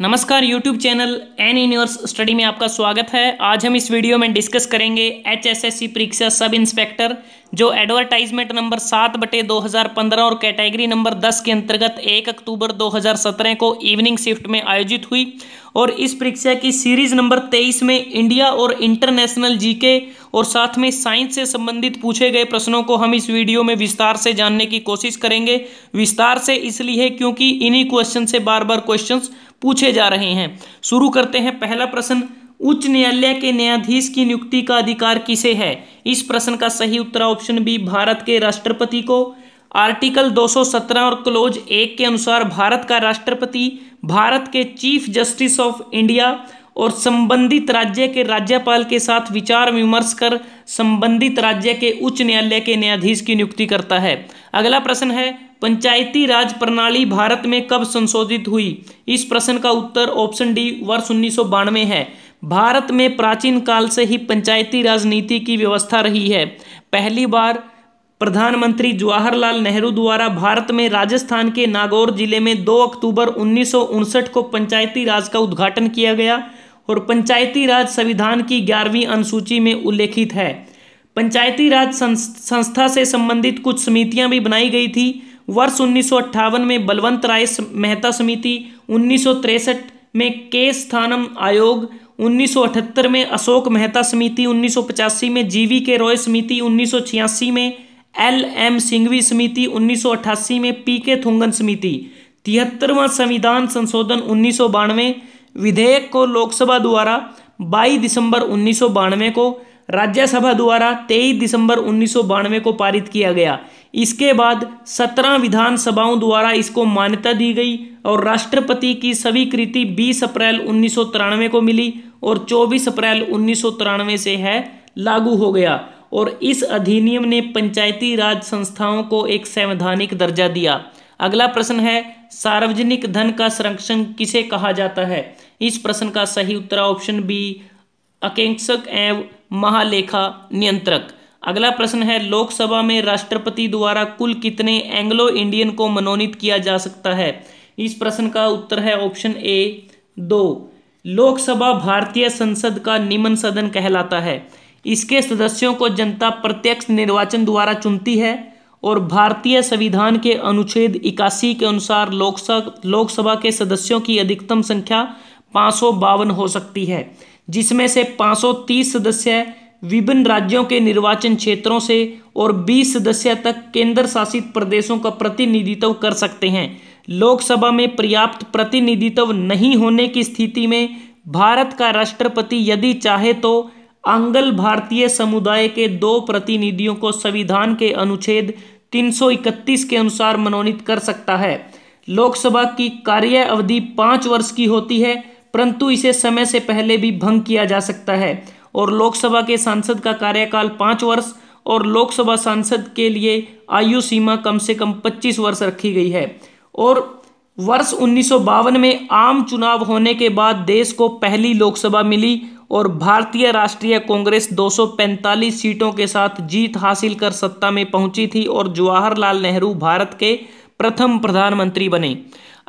नमस्कार YouTube channel N universe study में आपका स्वागत है आज हम इस वीडियो में डिस्कस करेंगे एच एस एस सी परीक्षा सब इंस्पेक्टर जो एडवर्टाइजमेंट नंबर सात बटे दो हज़ार पंद्रह और कैटेगरी नंबर दस के अंतर्गत एक अक्टूबर दो हज़ार सत्रह को इवनिंग शिफ्ट में आयोजित हुई और इस परीक्षा की सीरीज नंबर तेईस में इंडिया और इंटरनेशनल जीके और साथ में साइंस से संबंधित पूछे गए प्रश्नों को हम इस वीडियो में विस्तार से जानने की कोशिश करेंगे विस्तार से इसलिए क्योंकि इन्हीं क्वेश्चन से बार बार क्वेश्चन पूछे जा रहे हैं शुरू करते हैं पहला प्रश्न उच्च न्यायालय के न्यायाधीश की नियुक्ति का अधिकार किसे है इस प्रश्न का सही उत्तर ऑप्शन बी भारत के राष्ट्रपति को आर्टिकल 217 और क्लोज एक के अनुसार भारत का राष्ट्रपति भारत के चीफ जस्टिस ऑफ इंडिया और संबंधित राज्य के राज्यपाल के साथ विचार विमर्श कर संबंधित राज्य के उच्च न्यायालय के न्यायाधीश की नियुक्ति करता है अगला प्रश्न है पंचायती राज प्रणाली भारत में कब संशोधित हुई इस प्रश्न का उत्तर ऑप्शन डी वर्ष उन्नीस है भारत में प्राचीन काल से ही पंचायती राजनीति की व्यवस्था रही है पहली बार प्रधानमंत्री जवाहरलाल नेहरू द्वारा भारत में राजस्थान के नागौर जिले में 2 अक्टूबर उन्नीस को पंचायती राज का उद्घाटन किया गया और पंचायती राज संविधान की ग्यारहवीं अनुसूची में उल्लेखित है पंचायती राज संस्था से संबंधित कुछ समितियां भी बनाई गई थी वर्ष उन्नीस में बलवंत राय मेहता समिति उन्नीस में के स्थानम आयोग 1978 में अशोक मेहता समिति उन्नीस में जीवी के रॉय समिति उन्नीस में एल एम सिंघवी समिति उन्नीस में पी के थुंगन समिति तिहत्तरवां संविधान संशोधन उन्नीस विधेयक को लोकसभा द्वारा 22 दिसंबर उन्नीस को राज्यसभा द्वारा 23 दिसंबर उन्नीस को पारित किया गया इसके बाद 17 विधानसभाओं द्वारा इसको मान्यता दी गई और राष्ट्रपति की स्वीकृति 20 अप्रैल उन्नीस को मिली और 24 अप्रैल उन्नीस से है लागू हो गया और इस अधिनियम ने पंचायती राज संस्थाओं को एक संवैधानिक दर्जा दिया अगला प्रश्न है सार्वजनिक धन का संरक्षण किसे कहा जाता है इस प्रश्न का सही उत्तर ऑप्शन बी आकांक्षक एवं महालेखा नियंत्रक अगला प्रश्न है लोकसभा में राष्ट्रपति द्वारा कुल कितने एंग्लो इंडियन को मनोनीत किया जा सकता है इस प्रश्न का उत्तर है ऑप्शन ए दो लोकसभा भारतीय संसद का निम्न सदन कहलाता है इसके सदस्यों को जनता प्रत्यक्ष निर्वाचन द्वारा चुनती है और भारतीय संविधान के अनुच्छेद इक्यासी के अनुसार लोकसभा लोकसभा के सदस्यों की अधिकतम संख्या पाँच हो सकती है जिसमें से 530 सदस्य विभिन्न राज्यों के निर्वाचन क्षेत्रों से और 20 सदस्य तक केंद्र शासित प्रदेशों का प्रतिनिधित्व कर सकते हैं लोकसभा में पर्याप्त प्रतिनिधित्व नहीं होने की स्थिति में भारत का राष्ट्रपति यदि चाहे तो आंगल भारतीय समुदाय के दो प्रतिनिधियों को संविधान के अनुच्छेद 331 के अनुसार मनोनीत कर सकता है लोकसभा की कार्य अवधि पाँच वर्ष की होती है परंतु इसे समय से पहले भी भंग किया जा सकता है और लोकसभा के सांसद का कार्यकाल पाँच वर्ष और लोकसभा सांसद के लिए आयु सीमा कम से कम 25 वर्ष रखी गई है और वर्ष उन्नीस में आम चुनाव होने के बाद देश को पहली लोकसभा मिली और भारतीय राष्ट्रीय कांग्रेस 245 सीटों के साथ जीत हासिल कर सत्ता में पहुंची थी और जवाहरलाल नेहरू भारत के प्रथम प्रधानमंत्री बने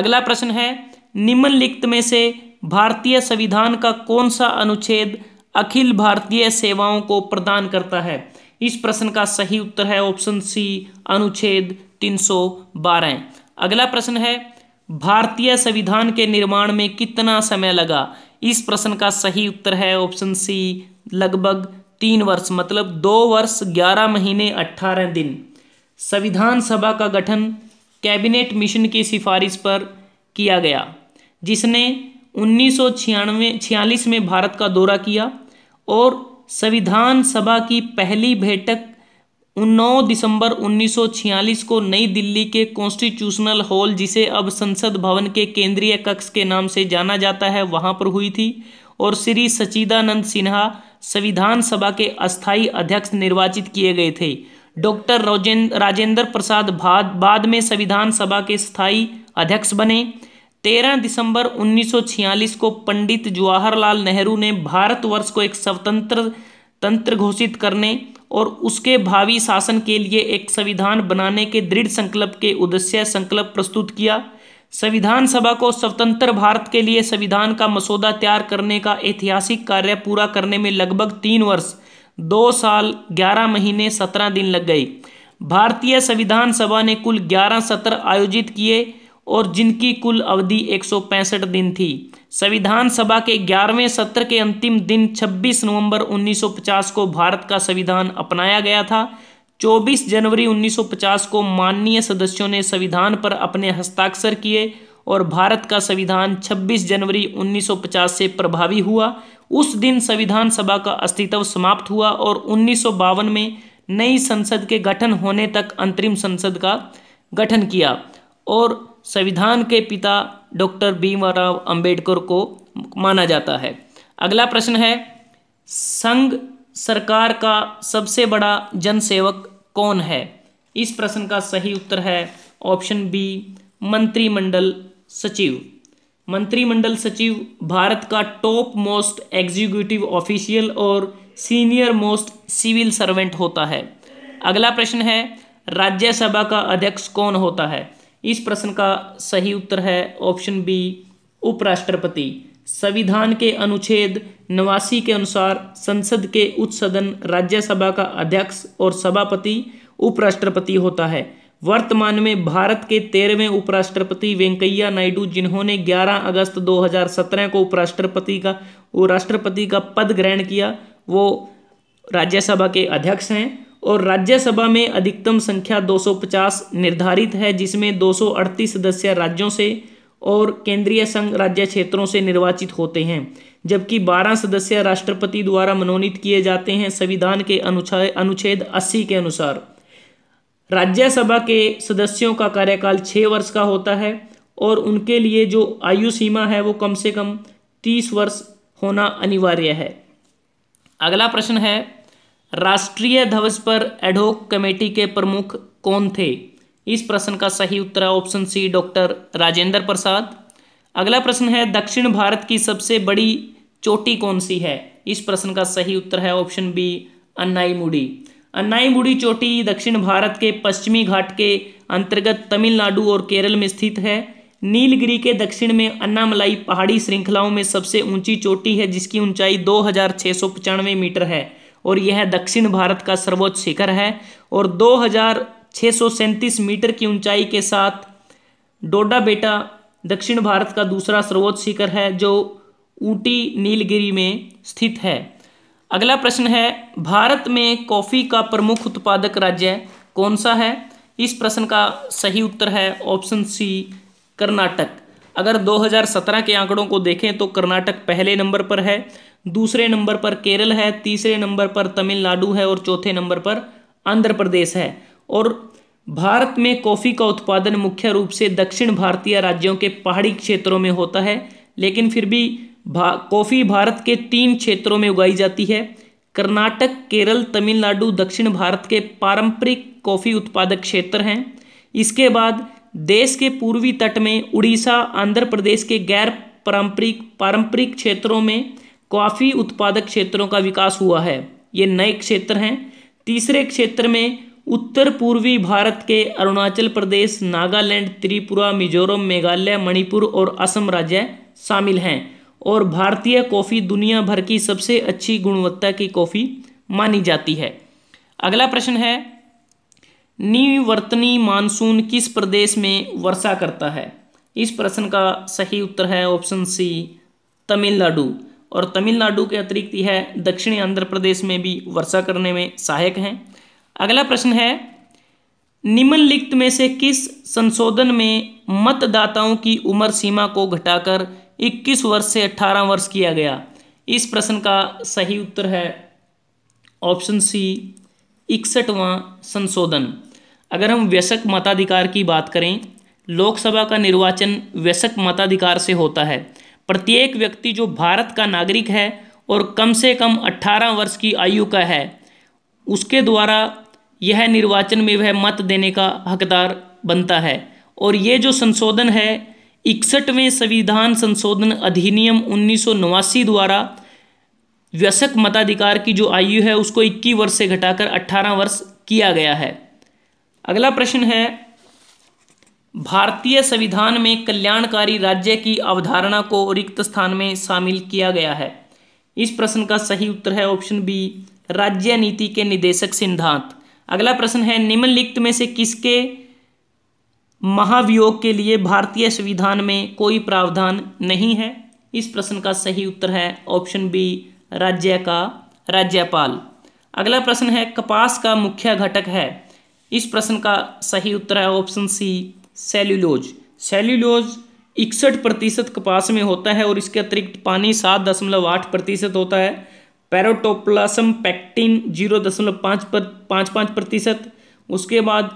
अगला प्रश्न है निम्नलिखित में से भारतीय संविधान का कौन सा अनुच्छेद अखिल भारतीय सेवाओं को प्रदान करता है इस प्रश्न का सही उत्तर है ऑप्शन सी अनुच्छेद 312 अगला प्रश्न है भारतीय संविधान के निर्माण में कितना समय लगा इस प्रश्न का सही उत्तर है ऑप्शन सी लगभग तीन वर्ष मतलब दो वर्ष ग्यारह महीने अट्ठारह दिन संविधान सभा का गठन कैबिनेट मिशन की सिफारिश पर किया गया जिसने उन्नीस सौ छियालीस में भारत का दौरा किया और संविधान सभा की पहली बैठक 9 दिसंबर 1946 को नई दिल्ली के कॉन्स्टिट्यूशनल हॉल जिसे अब संसद भवन के केंद्रीय कक्ष के नाम से जाना जाता है वहां पर हुई थी और श्री सचिदानंद सिन्हा संविधान सभा के अस्थाई अध्यक्ष निर्वाचित किए गए थे डॉक्टर राजेंद्र प्रसाद बाद में संविधान सभा के स्थायी अध्यक्ष बने तेरह दिसंबर 1946 को पंडित जवाहरलाल नेहरू ने भारतवर्ष को एक स्वतंत्र तंत्र घोषित करने और उसके भावी शासन के लिए एक संविधान बनाने के दृढ़ संकल्प के उद्देश्य संकल्प प्रस्तुत किया संविधान सभा को स्वतंत्र भारत के लिए संविधान का मसौदा तैयार करने का ऐतिहासिक कार्य पूरा करने में लगभग तीन वर्ष दो साल ग्यारह महीने सत्रह दिन लग गए भारतीय संविधान सभा ने कुल ग्यारह सत्र आयोजित किए और जिनकी कुल अवधि एक दिन थी संविधान सभा के 11वें सत्र के अंतिम दिन 26 नवंबर 1950 को भारत का संविधान अपनाया गया था 24 जनवरी 1950 को माननीय सदस्यों ने संविधान पर अपने हस्ताक्षर किए और भारत का संविधान 26 जनवरी 1950 से प्रभावी हुआ उस दिन संविधान सभा का अस्तित्व समाप्त हुआ और उन्नीस में नई संसद के गठन होने तक अंतरिम संसद का गठन किया और संविधान के पिता डॉक्टर भीमराव अंबेडकर को माना जाता है अगला प्रश्न है संघ सरकार का सबसे बड़ा जनसेवक कौन है इस प्रश्न का सही उत्तर है ऑप्शन बी मंत्रिमंडल सचिव मंत्रिमंडल सचिव भारत का टॉप मोस्ट एग्जीक्यूटिव ऑफिशियल और सीनियर मोस्ट सिविल सर्वेंट होता है अगला प्रश्न है राज्यसभा का अध्यक्ष कौन होता है इस प्रश्न का सही उत्तर है ऑप्शन बी उपराष्ट्रपति संविधान के अनुच्छेद नवासी के अनुसार संसद के उच्च सदन राज्यसभा का अध्यक्ष और सभापति उपराष्ट्रपति होता है वर्तमान में भारत के तेरहवें उपराष्ट्रपति वेंकैया नायडू जिन्होंने 11 अगस्त 2017 को उपराष्ट्रपति का राष्ट्रपति का पद ग्रहण किया वो राज्यसभा के अध्यक्ष हैं और राज्यसभा में अधिकतम संख्या 250 निर्धारित है जिसमें 238 सदस्य राज्यों से और केंद्रीय संघ राज्य क्षेत्रों से निर्वाचित होते हैं जबकि 12 सदस्य राष्ट्रपति द्वारा मनोनीत किए जाते हैं संविधान के अनुच्छेद अनुच्छेद 80 के अनुसार राज्यसभा के सदस्यों का कार्यकाल छः वर्ष का होता है और उनके लिए जो आयु सीमा है वो कम से कम तीस वर्ष होना अनिवार्य है अगला प्रश्न है राष्ट्रीय ध्वज पर एडहोक कमेटी के प्रमुख कौन थे इस प्रश्न का सही उत्तर है option C doctor Rajendra Prasad अगला प्रश्न है दक्षिण भारत की सबसे बड़ी चोटी कौन सी है इस प्रश्न का सही उत्तर है ऑप्शन बी अन्नाई मुड़ी अन्नाई मुड़ी चोटी दक्षिण भारत के पश्चिमी घाट के अंतर्गत तमिलनाडु और केरल में स्थित है नीलगिरी के दक्षिण में अन्नामलाई पहाड़ी श्रृंखलाओं में सबसे ऊंची चोटी है जिसकी ऊंचाई दो मीटर है और यह दक्षिण भारत का सर्वोच्च शिखर है और दो मीटर की ऊंचाई के साथ डोडा बेटा दक्षिण भारत का दूसरा सर्वोच्च शिखर है जो ऊटी नीलगिरी में स्थित है अगला प्रश्न है भारत में कॉफ़ी का प्रमुख उत्पादक राज्य कौन सा है इस प्रश्न का सही उत्तर है ऑप्शन सी कर्नाटक अगर 2017 के आंकड़ों को देखें तो कर्नाटक पहले नंबर पर है दूसरे नंबर पर केरल है तीसरे नंबर पर तमिलनाडु है और चौथे नंबर पर आंध्र प्रदेश है और भारत में कॉफ़ी का उत्पादन मुख्य रूप से दक्षिण भारतीय राज्यों के पहाड़ी क्षेत्रों में होता है लेकिन फिर भी भा, कॉफ़ी भारत के तीन क्षेत्रों में उगाई जाती है कर्नाटक केरल तमिलनाडु दक्षिण भारत के पारंपरिक कॉफ़ी उत्पादक क्षेत्र हैं इसके बाद देश के पूर्वी तट में उड़ीसा आंध्र प्रदेश के गैर पारंपरिक पारंपरिक क्षेत्रों में कॉफ़ी उत्पादक क्षेत्रों का विकास हुआ है ये नए क्षेत्र हैं तीसरे क्षेत्र में उत्तर पूर्वी भारत के अरुणाचल प्रदेश नागालैंड त्रिपुरा मिजोरम मेघालय मणिपुर और असम राज्य शामिल हैं और भारतीय कॉफ़ी दुनिया भर की सबसे अच्छी गुणवत्ता की कॉफ़ी मानी जाती है अगला प्रश्न है निवर्तनी मानसून किस प्रदेश में वर्षा करता है इस प्रश्न का सही उत्तर है ऑप्शन सी तमिलनाडु और तमिलनाडु के अतिरिक्त यह दक्षिणी आंध्र प्रदेश में भी वर्षा करने में सहायक हैं अगला प्रश्न है निम्नलिखित में से किस संशोधन में मतदाताओं की उम्र सीमा को घटाकर 21 वर्ष से 18 वर्ष किया गया इस प्रश्न का सही उत्तर है ऑप्शन सी इकसठवां संशोधन अगर हम व्यसक मताधिकार की बात करें लोकसभा का निर्वाचन व्यसक मताधिकार से होता है प्रत्येक व्यक्ति जो भारत का नागरिक है और कम से कम 18 वर्ष की आयु का है उसके द्वारा यह निर्वाचन में वह मत देने का हकदार बनता है और ये जो संशोधन है इकसठवें संविधान संशोधन अधिनियम उन्नीस द्वारा व्यसक मताधिकार की जो आयु है उसको 21 वर्ष से घटाकर 18 वर्ष किया गया है अगला प्रश्न है भारतीय संविधान में कल्याणकारी राज्य की अवधारणा को रिक्त स्थान में शामिल किया गया है इस प्रश्न का सही उत्तर है ऑप्शन बी राज्य नीति के निदेशक सिद्धांत अगला प्रश्न है निम्नलिखित में से किसके महाभियोग के लिए भारतीय संविधान में कोई प्रावधान नहीं है इस प्रश्न का सही उत्तर है ऑप्शन बी राज्य का राज्यपाल अगला प्रश्न है कपास का मुख्य घटक है इस प्रश्न का सही उत्तर है ऑप्शन सी सेल्यूलोज सेल्यूलोज इकसठ प्रतिशत कपास में होता है और इसके अतिरिक्त पानी सात दशमलव आठ प्रतिशत होता है पैरोटोप्लासम पैक्टिन जीरो दशमलव पाँच पर पाँच पाँच प्रतिशत उसके बाद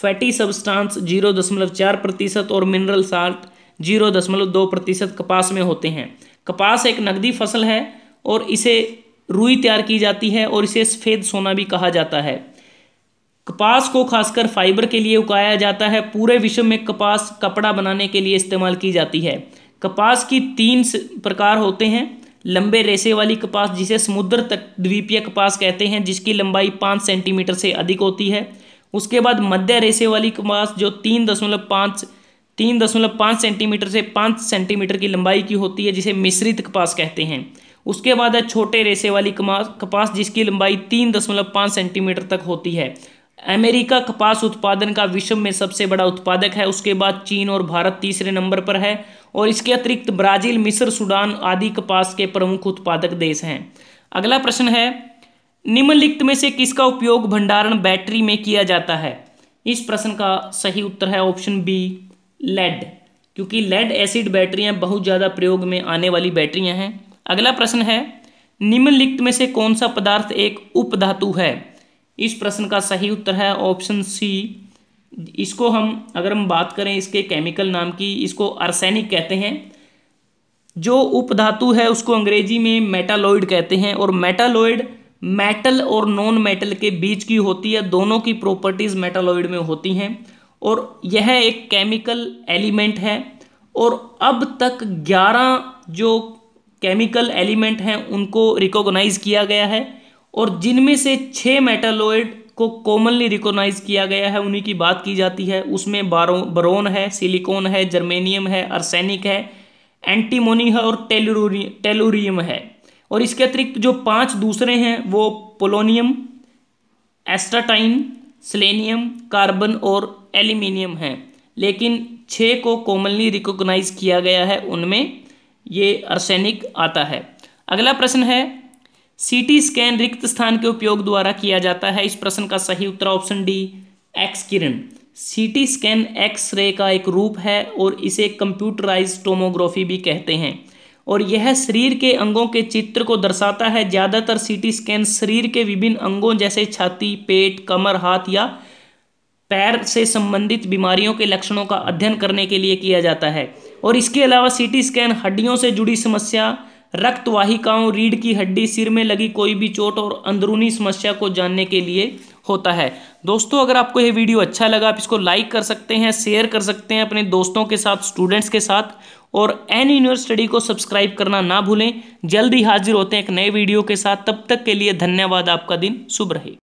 फैटी सब्सटेंस जीरो दशमलव चार प्रतिशत और मिनरल साल्ट जीरो दशमलव दो प्रतिशत कपास में होते हैं कपास एक नकदी फसल है और इसे रुई तैयार की जाती है और इसे सफ़ेद सोना भी कहा जाता है कपास को खासकर फाइबर के लिए उगाया जाता है पूरे विश्व में कपास कपड़ा बनाने के लिए इस्तेमाल की जाती है कपास की तीन प्रकार होते हैं लंबे रेसे वाली कपास जिसे समुद्र तक द्वीपीय कपास कहते हैं जिसकी लंबाई पाँच सेंटीमीटर से अधिक होती है उसके बाद मध्य रेसे वाली कपास जो तीन दशमलव पाँच तीन दशमलव पाँच सेंटीमीटर से पाँच सेंटीमीटर की लंबाई की होती है जिसे मिश्रित कपास कहते हैं उसके बाद है छोटे रेसे वाली कपास जिसकी लंबाई तीन दशमलव पाँच सेंटीमीटर तक होती है अमेरिका कपास उत्पादन का विश्व में सबसे बड़ा उत्पादक है उसके बाद चीन और भारत तीसरे नंबर पर है और इसके अतिरिक्त ब्राजील मिस्र सूडान आदि कपास के प्रमुख उत्पादक देश हैं अगला प्रश्न है निम्नलिखित में से किसका उपयोग भंडारण बैटरी में किया जाता है इस प्रश्न का सही उत्तर है ऑप्शन बी लेड क्योंकि लेड एसिड बैटरियां बहुत ज़्यादा प्रयोग में आने वाली बैटरियां हैं अगला प्रश्न है निम्नलिखित में से कौन सा पदार्थ एक उपधातु है इस प्रश्न का सही उत्तर है ऑप्शन सी इसको हम अगर हम बात करें इसके केमिकल नाम की इसको अर्सैनिक कहते हैं जो उपधातु है उसको अंग्रेजी में मेटालोइड कहते हैं और मेटालोइड मेटल और नॉन मेटल के बीच की होती है दोनों की प्रॉपर्टीज़ मेटालोइड में होती हैं और यह एक केमिकल एलिमेंट है और अब तक 11 जो केमिकल एलिमेंट हैं उनको रिकॉग्नाइज किया गया है और जिनमें से छः मेटालोइड को कॉमनली रिकोगनाइज किया गया है उन्हीं की बात की जाती है उसमें बारो बरोन है सिलिकॉन है जर्मेनियम है अर्सेनिक है एंटीमोनी है और टेलूरी टेलूरियम है और इसके अतिरिक्त जो पांच दूसरे हैं वो पोलोनियम एस्टाटाइन सिलेनियम कार्बन और एल्यूमिनियम हैं लेकिन छः को कॉमनली रिकोगनाइज किया गया है उनमें ये अर्सेनिक आता है अगला प्रश्न है सीटी स्कैन रिक्त स्थान के उपयोग द्वारा किया जाता है इस प्रश्न का सही उत्तर ऑप्शन डी एक्स किरण सीटी स्कैन एक्स रे का एक रूप है और इसे कंप्यूटराइज टोमोग्राफी भी कहते हैं और यह शरीर के अंगों के चित्र को दर्शाता है ज़्यादातर सीटी स्कैन शरीर के विभिन्न अंगों जैसे छाती पेट कमर हाथ या पैर से संबंधित बीमारियों के लक्षणों का अध्ययन करने के लिए किया जाता है और इसके अलावा सीटी स्कैन हड्डियों से जुड़ी समस्या रक्त वाहिकाओं रीढ़ की हड्डी सिर में लगी कोई भी चोट और अंदरूनी समस्या को जानने के लिए होता है दोस्तों अगर आपको यह वीडियो अच्छा लगा आप इसको लाइक कर सकते हैं शेयर कर सकते हैं अपने दोस्तों के साथ स्टूडेंट्स के साथ और एन यूनिवर्सिटी को सब्सक्राइब करना ना भूलें जल्द ही हाजिर होते हैं एक नए वीडियो के साथ तब तक के लिए धन्यवाद आपका दिन शुभ रहे